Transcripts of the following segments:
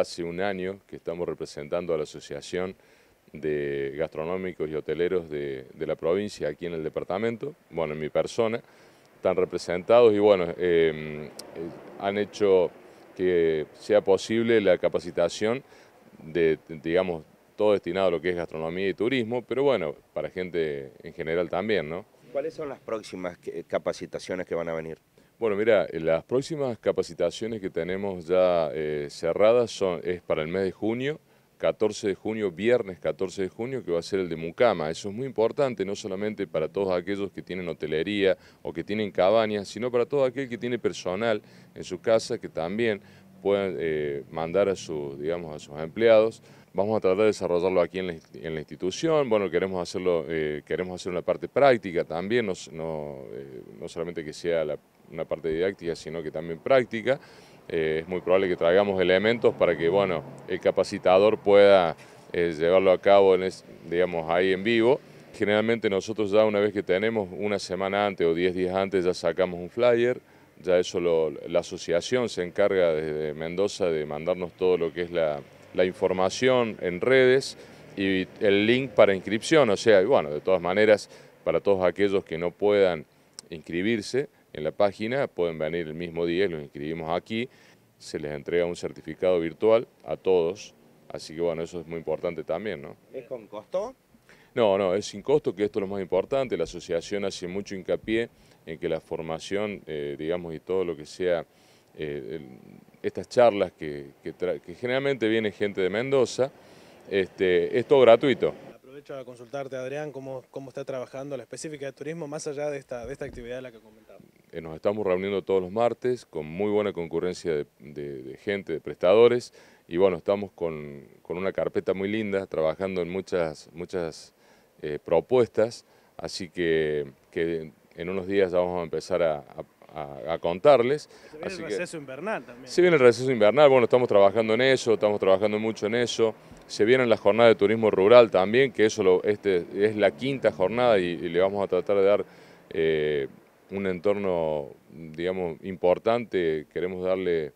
hace un año que estamos representando a la Asociación de Gastronómicos y Hoteleros de, la provincia aquí en el departamento, bueno, en mi persona, están representados y bueno, eh, eh, han hecho que sea posible la capacitación de, digamos, todo destinado a lo que es gastronomía y turismo, pero bueno, para gente en general también, ¿no? ¿Cuáles son las próximas capacitaciones que van a venir? Bueno, mira, eh, las próximas capacitaciones que tenemos ya eh, cerradas son, es para el mes de junio, 14 de junio, viernes 14 de junio, que va a ser el de Mucama. Eso es muy importante, no solamente para todos aquellos que tienen hotelería o que tienen cabañas, sino para todo aquel que tiene personal en su casa que también puedan eh, mandar a sus, digamos, a sus empleados. Vamos a tratar de desarrollarlo aquí en la, institución. Bueno, queremos hacerlo, queremos hacer una parte práctica también, no, no solamente que sea la una parte didáctica, sino que también práctica. Eh, es muy probable que traigamos elementos para que bueno, el capacitador pueda eh, llevarlo a cabo en digamos, ahí en vivo. Generalmente nosotros ya una vez que tenemos una semana antes o 10 días antes ya sacamos un flyer, ya eso la asociación se encarga desde Mendoza de mandarnos todo lo que es la, la información en redes y el link para inscripción, o sea, bueno, de todas maneras, para todos aquellos que no puedan inscribirse, en la página, pueden venir el mismo día, los inscribimos aquí, se les entrega un certificado virtual a todos, así que bueno, eso es muy importante también, ¿no? ¿Es con costo? No, no, es sin costo, que esto es lo más importante, la asociación hace mucho hincapié en que la formación, eh, digamos, y todo lo que sea, eh, estas charlas que, generalmente viene gente de Mendoza, este, es todo gratuito. Aprovecho a consultarte, Adrián, cómo, cómo está trabajando la específica de turismo más allá de esta, de esta actividad de la que comentamos. Eh, nos estamos reuniendo todos los martes con muy buena concurrencia de, gente, de prestadores, y bueno, estamos con, una carpeta muy linda, trabajando en muchas, muchas eh, propuestas, así que, que, en unos días vamos a empezar a, contarles. Se viene el receso invernal también. Se viene el receso invernal, bueno, estamos trabajando en eso, estamos trabajando mucho en eso. Se viene la jornada de turismo rural también, que eso este, es la quinta jornada y, le vamos a tratar de dar... Eh, un entorno, digamos, importante, queremos darle...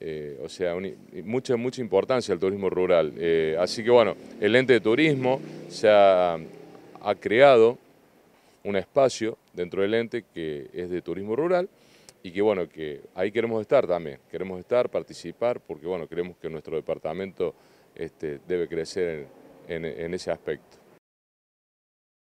Eh, o sea, mucha, mucha importancia al turismo rural. Eh, así que bueno, el ente de turismo se ha, creado un espacio dentro del ente que es de turismo rural y que bueno, que ahí queremos estar también, queremos estar, participar, porque bueno, creemos que nuestro departamento este, debe crecer en ese aspecto.